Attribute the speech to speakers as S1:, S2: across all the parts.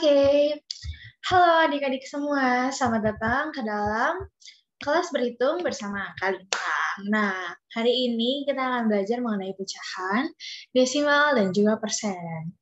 S1: okay. halo adik-adik semua, selamat datang ke dalam kelas berhitung bersama Kalintang. Nah, hari ini kita akan belajar mengenai pecahan, desimal, dan juga persen.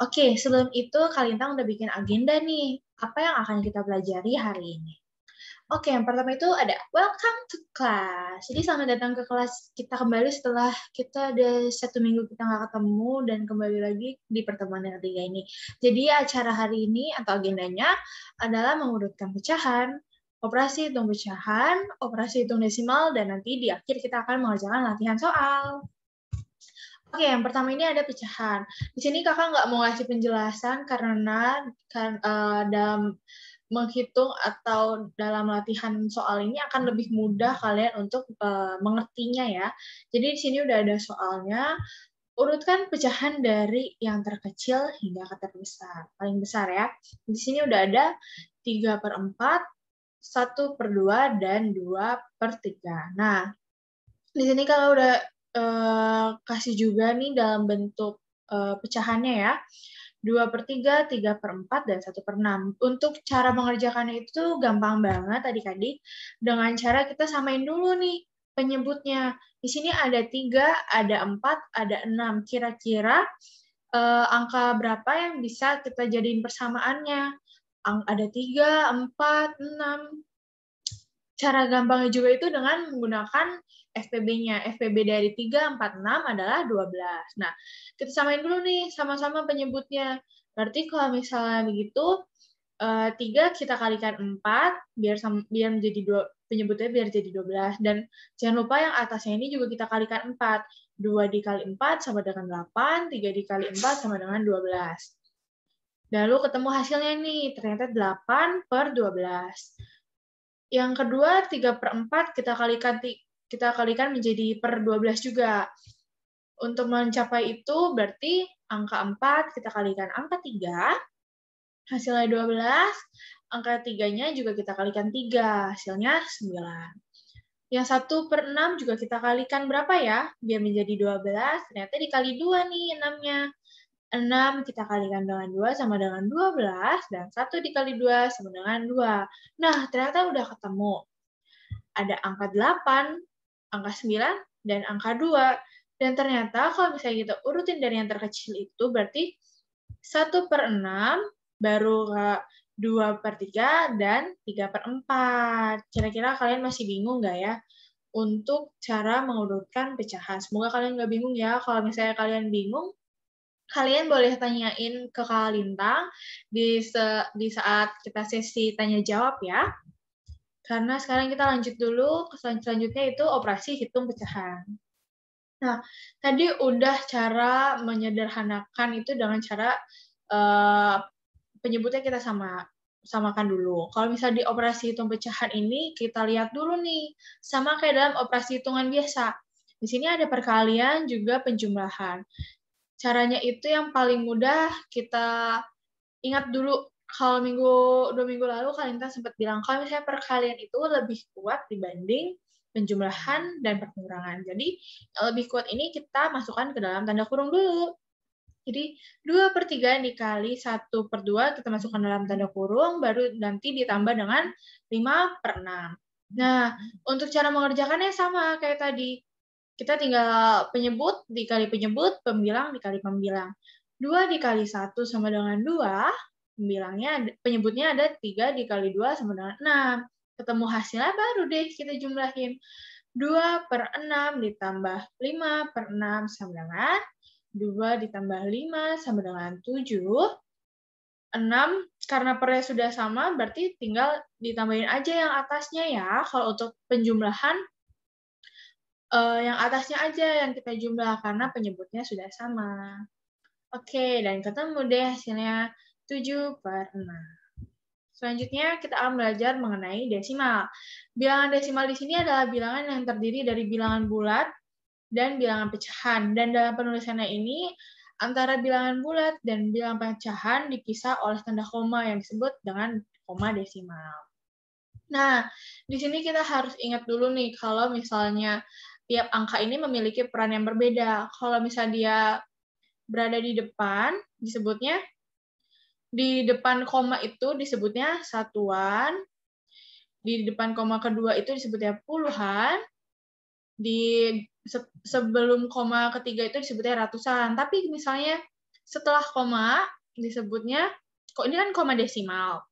S1: Oke, sebelum itu Kalintang udah bikin agenda nih, apa yang akan kita pelajari hari ini. Oke, yang pertama itu ada welcome to class. Jadi selamat datang ke kelas kita kembali setelah kita ada satu minggu kita nggak ketemu dan kembali lagi di pertemuan yang ketiga ini. Jadi acara hari ini atau agendanya adalah mengurutkan pecahan, operasi hitung pecahan, operasi hitung desimal, dan nanti di akhir kita akan mengerjakan latihan soal. Oke, yang pertama ini ada pecahan. Di sini kakak nggak mau ngasih penjelasan karena kan, uh, dalam menghitung atau dalam latihan soal ini akan lebih mudah kalian untuk uh, mengertinya ya. Jadi di sini udah ada soalnya, urutkan pecahan dari yang terkecil hingga ke terbesar. Paling besar ya. Di sini udah ada 3 per 4, 1 per 2, dan 2 per 3. Nah, di sini kalau udah eh, kasih juga nih dalam bentuk eh, pecahannya ya. 2 per 3, 3 per 4, dan 1 per 6. Untuk cara mengerjakannya itu gampang banget adik-adik. Dengan cara kita samain dulu nih penyebutnya. Di sini ada 3, ada 4, ada 6. Kira-kira eh, angka berapa yang bisa kita jadiin persamaannya? Ang ada 3, 4, 6. Cara gampangnya juga itu dengan menggunakan FPB-nya. FPB dari 3, 4, 6 adalah 12. Nah, kita samain dulu nih sama-sama penyebutnya. Berarti kalau misalnya begitu, 3 eh, kita kalikan 4 biar biar menjadi 2, penyebutnya biar jadi 12 dan jangan lupa yang atasnya ini juga kita kalikan 4. 2 dikali 4 sama dengan 8, 3 dikali 4 sama dengan 12. Lalu ketemu hasilnya nih, ternyata 8 per 12. Yang kedua, 3 per 4 kita kalikan kita kalikan menjadi per 12 juga. Untuk mencapai itu berarti angka 4 kita kalikan angka 3, hasilnya 12, angka 3-nya juga kita kalikan 3, hasilnya 9. Yang 1 per 6 juga kita kalikan berapa ya? Biar menjadi 12, ternyata dikali 2 nih 6-nya. 6 kita kalikan dengan 2 sama dengan 12, dan 1 dikali 2 sama dengan 2. Nah, ternyata udah ketemu. Ada angka 8, angka 9 dan angka 2. Dan ternyata kalau misalnya kita urutin dari yang terkecil itu berarti 1 per 6, baru ke 2 per 3, dan 3 per 4. Kira-kira kalian masih bingung nggak ya untuk cara mengurutkan pecahan? Semoga kalian nggak bingung ya. Kalau misalnya kalian bingung, kalian boleh tanyain ke Kak Lintang di, se di saat kita sesi tanya-jawab ya. Karena sekarang kita lanjut dulu ke selanjutnya itu operasi hitung pecahan. Nah, tadi udah cara menyederhanakan itu dengan cara uh, penyebutnya kita sama samakan dulu. Kalau misalnya di operasi hitung pecahan ini, kita lihat dulu nih, sama kayak dalam operasi hitungan biasa. Di sini ada perkalian juga penjumlahan. Caranya itu yang paling mudah kita ingat dulu kalau minggu dua minggu lalu Kalinta sempat bilang kalau misalnya perkalian itu lebih kuat dibanding penjumlahan dan pengurangan. Jadi eh, lebih kuat ini kita masukkan ke dalam tanda kurung dulu. Jadi dua per 3 dikali satu per dua kita masukkan dalam tanda kurung, baru nanti ditambah dengan lima per enam. Nah, untuk cara mengerjakannya sama kayak tadi. Kita tinggal penyebut dikali penyebut, pembilang dikali pembilang. dua dikali satu sama dengan dua bilangnya penyebutnya ada tiga dikali dua sama dengan enam Ketemu hasilnya baru deh kita jumlahin. dua per enam ditambah lima per enam sama dengan dua ditambah lima sama dengan tujuh 6 karena pernya sudah sama berarti tinggal ditambahin aja yang atasnya ya. Kalau untuk penjumlahan eh, yang atasnya aja yang kita jumlah karena penyebutnya sudah sama. Oke, dan ketemu deh hasilnya. 7 per 6. Selanjutnya kita akan belajar mengenai desimal. Bilangan desimal di sini adalah bilangan yang terdiri dari bilangan bulat dan bilangan pecahan. Dan dalam penulisannya ini, antara bilangan bulat dan bilangan pecahan dipisah oleh tanda koma yang disebut dengan koma desimal. Nah, di sini kita harus ingat dulu nih kalau misalnya tiap angka ini memiliki peran yang berbeda. Kalau misalnya dia berada di depan, disebutnya di depan koma itu disebutnya satuan, di depan koma kedua itu disebutnya puluhan, di se sebelum koma ketiga itu disebutnya ratusan. Tapi misalnya setelah koma disebutnya, kok ini kan koma desimal.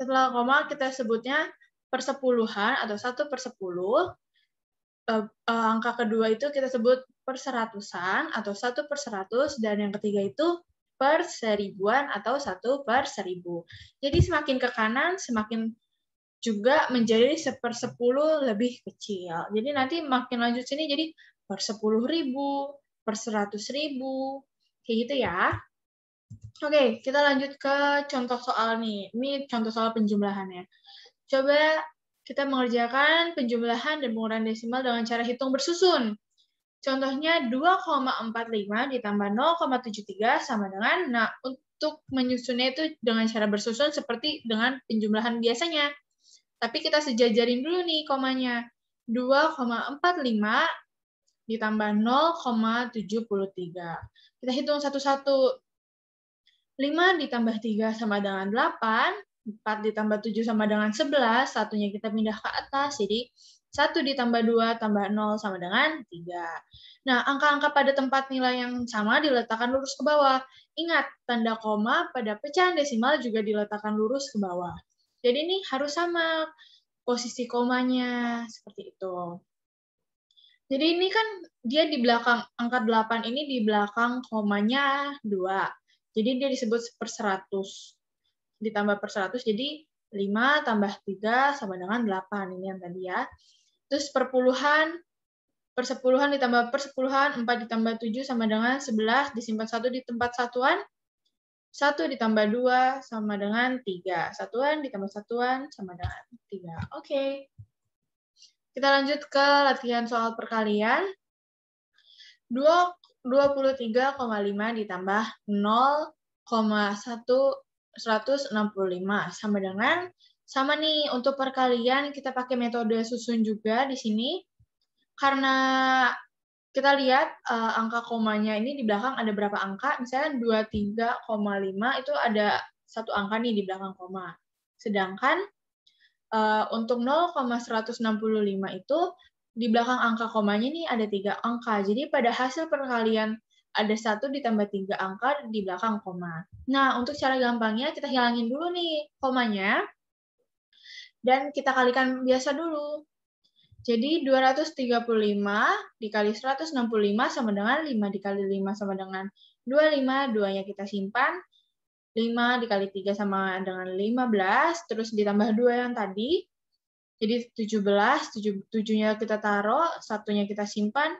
S1: Setelah koma kita sebutnya persepuluhan atau satu persepuluh. Uh, e, uh, e, angka kedua itu kita sebut perseratusan atau satu perseratus dan yang ketiga itu per seribuan atau satu per seribu. Jadi semakin ke kanan semakin juga menjadi seper sepuluh lebih kecil. Jadi nanti makin lanjut sini jadi per sepuluh ribu, per seratus ribu, kayak gitu ya. Oke, kita lanjut ke contoh soal nih. Ini contoh soal penjumlahannya. Coba kita mengerjakan penjumlahan dan pengurangan desimal dengan cara hitung bersusun. Contohnya 2,45 ditambah 0,73 sama dengan, nah untuk menyusunnya itu dengan cara bersusun seperti dengan penjumlahan biasanya. Tapi kita sejajarin dulu nih komanya. 2,45 ditambah 0,73. Kita hitung satu-satu. 5 ditambah 3 sama dengan 8, 4 ditambah 7 sama dengan 11, satunya kita pindah ke atas, jadi 1 ditambah 2 tambah 0 sama dengan 3. Nah, angka-angka pada tempat nilai yang sama diletakkan lurus ke bawah. Ingat, tanda koma pada pecahan desimal juga diletakkan lurus ke bawah. Jadi ini harus sama posisi komanya, seperti itu. Jadi ini kan dia di belakang, angka 8 ini di belakang komanya 2. Jadi dia disebut per 100. Ditambah per 100, jadi 5 tambah 3 sama dengan 8. Ini yang tadi ya terus perpuluhan persepuluhan ditambah persepuluhan, 4 ditambah 7 sama dengan 11, disimpan 1 di tempat satuan, 1 ditambah 2 sama dengan 3. Satuan ditambah satuan sama dengan 3. Oke. Okay. Kita lanjut ke latihan soal perkalian. 23,5 ditambah 0,165 sama dengan sama nih untuk perkalian kita pakai metode susun juga di sini. Karena kita lihat uh, angka komanya ini di belakang ada berapa angka? Misalnya 23,5 itu ada satu angka nih di belakang koma. Sedangkan uh, untuk 0,165 itu di belakang angka komanya ini ada tiga angka. Jadi pada hasil perkalian ada satu ditambah tiga angka di belakang koma. Nah, untuk cara gampangnya kita hilangin dulu nih komanya dan kita kalikan biasa dulu. Jadi 235 dikali 165 sama dengan 5 dikali 5 sama dengan 25, duanya kita simpan, 5 dikali 3 sama dengan 15, terus ditambah 2 yang tadi, jadi 17, 7, 7-nya kita taruh, satunya kita simpan,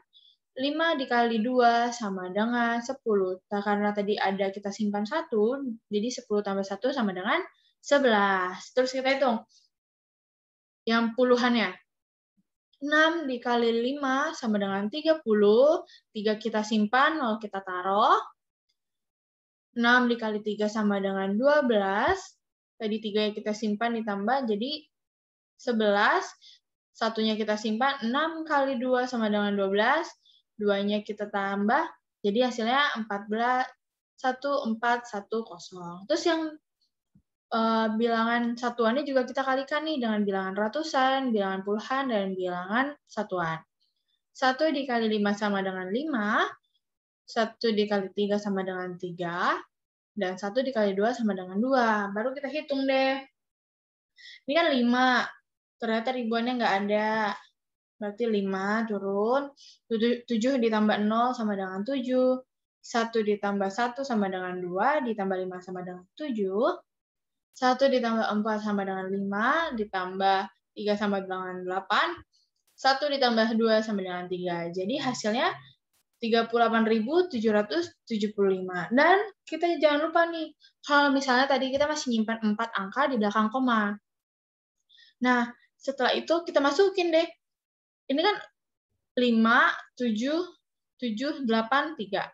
S1: 5 dikali 2 sama dengan 10. Nah, karena tadi ada kita simpan 1, jadi 10 tambah 1 sama dengan 11. Terus kita hitung, yang puluhannya. 6 dikali 5 sama dengan 30. 3 kita simpan, 0 kita taruh. 6 dikali 3 sama dengan 12. Tadi 3 yang kita simpan ditambah jadi 11. Satunya kita simpan, 6 kali 2 sama dengan 12. 2-nya kita tambah, jadi hasilnya 14, 1, 4, 1, 0. Terus yang uh, bilangan satuannya juga kita kalikan nih dengan bilangan ratusan, bilangan puluhan, dan bilangan satuan. Satu dikali lima sama dengan lima, satu dikali tiga sama dengan tiga, dan satu dikali dua sama dengan dua. Baru kita hitung deh. Ini kan lima, ternyata ribuannya nggak ada. Berarti lima turun, Tujuh ditambah nol sama dengan tujuh. Satu ditambah satu sama dengan dua, ditambah lima sama dengan tujuh. 1 ditambah 4 sama dengan 5, ditambah 3 sama dengan 8, 1 ditambah 2 sama dengan 3. Jadi hasilnya 38.775. Dan kita jangan lupa nih, kalau misalnya tadi kita masih nyimpan 4 angka di belakang koma. Nah, setelah itu kita masukin deh. Ini kan 5, 7, 7, 8, 3.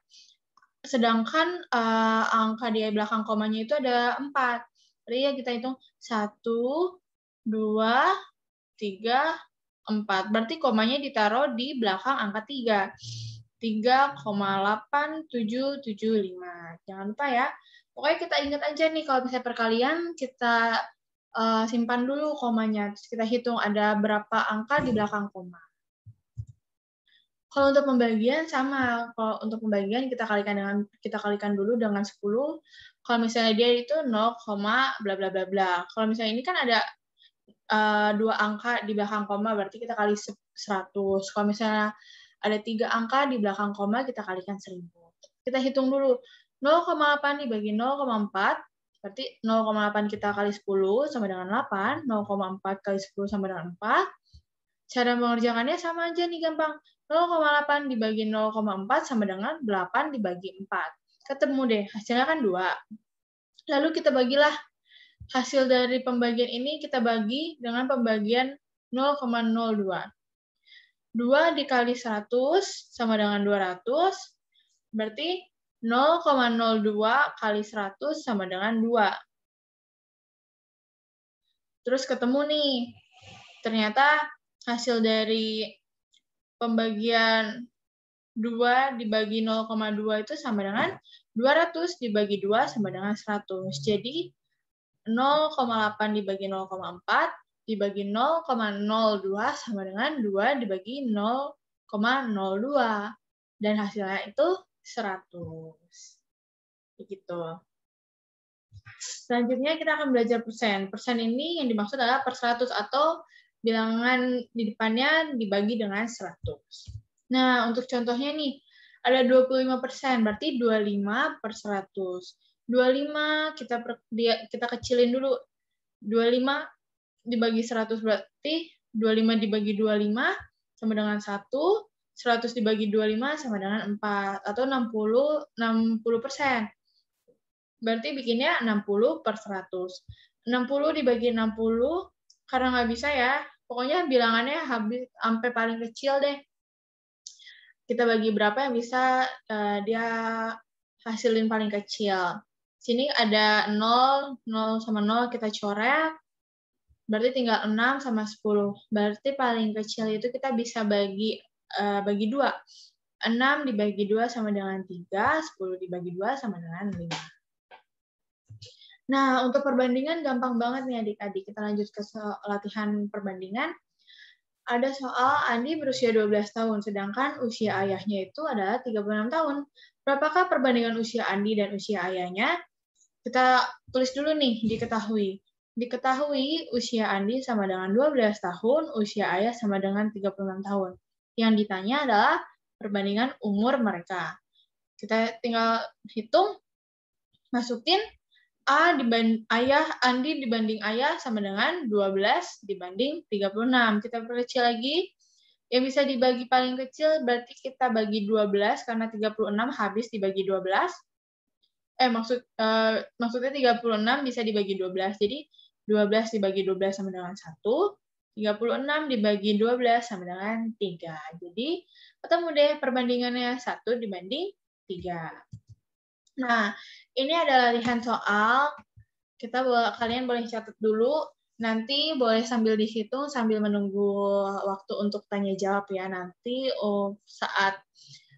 S1: Sedangkan uh, angka di belakang komanya itu ada 4. Ria ya kita hitung satu dua tiga empat Berarti komanya ditaruh di belakang angka tiga tiga delapan tujuh tujuh lima Jangan lupa ya. Pokoknya kita ingat aja nih kalau misalnya perkalian kita uh, simpan dulu komanya. Terus kita hitung ada berapa angka di belakang koma. Kalau untuk pembagian sama, kalau untuk pembagian kita kalikan dengan kita kalikan dulu dengan 10, kalau misalnya dia itu 0, bla bla bla bla. Kalau misalnya ini kan ada uh, dua angka di belakang koma, berarti kita kali 100. Kalau misalnya ada tiga angka di belakang koma, kita kalikan 1000. Kita hitung dulu. 0,8 dibagi 0,4, berarti 0,8 kita kali 10 sama dengan 8, 0,4 kali 10 sama dengan 4. Cara mengerjakannya sama aja nih gampang. 0,8 dibagi 0,4 sama dengan 8 dibagi 4 ketemu deh hasilnya kan dua lalu kita bagilah hasil dari pembagian ini kita bagi dengan pembagian 0,02 2 dikali 100 sama dengan 200 berarti 0,02 kali 100 sama dengan 2 terus ketemu nih ternyata hasil dari pembagian 2 dibagi 0,2 itu sama dengan 200 dibagi 2 sama dengan 100. Jadi 0,8 dibagi 0,4 dibagi 0,02 sama dengan 2 dibagi 0,02. Dan hasilnya itu 100. Begitu. Selanjutnya kita akan belajar persen. Persen ini yang dimaksud adalah per 100 atau bilangan di depannya dibagi dengan 100. Nah, untuk contohnya nih, ada 25 persen, berarti 25 per 100. 25 kita per, dia, kita kecilin dulu. 25 dibagi 100 berarti 25 dibagi 25 sama dengan 1, 100 dibagi 25 sama dengan 4, atau 60, 60 persen. Berarti bikinnya 60 per 100. 60 dibagi 60, karena nggak bisa ya, pokoknya bilangannya habis sampai paling kecil deh kita bagi berapa yang bisa uh, dia hasilin paling kecil. Sini ada 0, 0 sama 0 kita coret, berarti tinggal 6 sama 10. Berarti paling kecil itu kita bisa bagi uh, bagi 2. 6 dibagi 2 sama dengan 3, 10 dibagi 2 sama dengan 5. Nah, untuk perbandingan gampang banget nih adik-adik. Kita lanjut ke latihan perbandingan ada soal Andi berusia 12 tahun, sedangkan usia ayahnya itu adalah 36 tahun. Berapakah perbandingan usia Andi dan usia ayahnya? Kita tulis dulu nih, diketahui. Diketahui usia Andi sama dengan 12 tahun, usia ayah sama dengan 36 tahun. Yang ditanya adalah perbandingan umur mereka. Kita tinggal hitung, masukin A dibanding ayah Andi dibanding ayah sama dengan 12 dibanding 36. Kita perkecil lagi. Yang bisa dibagi paling kecil berarti kita bagi 12 karena 36 habis dibagi 12. Eh maksud eh, maksudnya 36 bisa dibagi 12. Jadi 12 dibagi 12 sama dengan 1. 36 dibagi 12 sama dengan 3. Jadi ketemu deh perbandingannya 1 dibanding 3. Nah, ini ada latihan soal. Kita boleh, kalian boleh catat dulu. Nanti boleh sambil dihitung sambil menunggu waktu untuk tanya jawab ya. Nanti oh, saat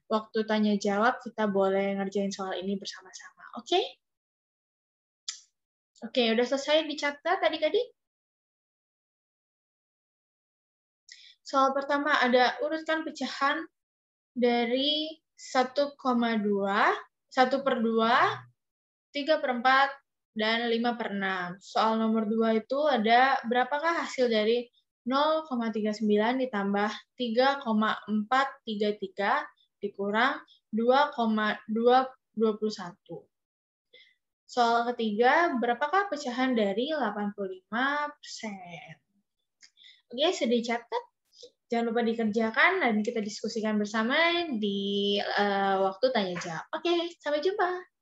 S1: waktu tanya jawab kita boleh ngerjain soal ini bersama-sama. Oke? Okay? Oke, okay, udah selesai dicatat tadi-tadi Soal pertama ada urutkan pecahan dari 1 per 2, 3 per 4, dan 5 per 6. Soal nomor 2 itu ada berapakah hasil dari 0,39 ditambah 3,433 dikurang 2,221. Soal ketiga, berapakah pecahan dari 85%? Oke, sudah dicatat? Jangan lupa dikerjakan dan kita diskusikan bersama di uh, waktu tanya jawab. Oke, okay, sampai jumpa.